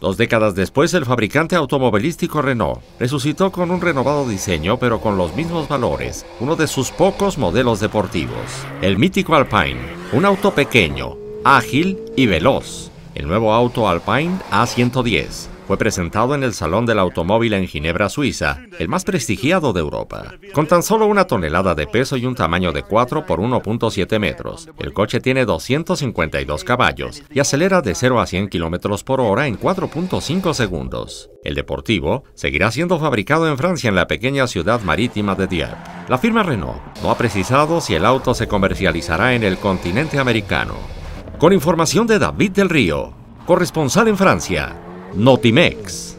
Dos décadas después, el fabricante automovilístico Renault resucitó con un renovado diseño, pero con los mismos valores, uno de sus pocos modelos deportivos, el mítico Alpine, un auto pequeño, ágil y veloz, el nuevo auto Alpine A110 fue presentado en el Salón del Automóvil en Ginebra, Suiza, el más prestigiado de Europa. Con tan solo una tonelada de peso y un tamaño de 4 por 1.7 metros, el coche tiene 252 caballos y acelera de 0 a 100 km por hora en 4.5 segundos. El deportivo seguirá siendo fabricado en Francia en la pequeña ciudad marítima de Dieppe. La firma Renault no ha precisado si el auto se comercializará en el continente americano. Con información de David del Río, corresponsal en Francia, Notimex.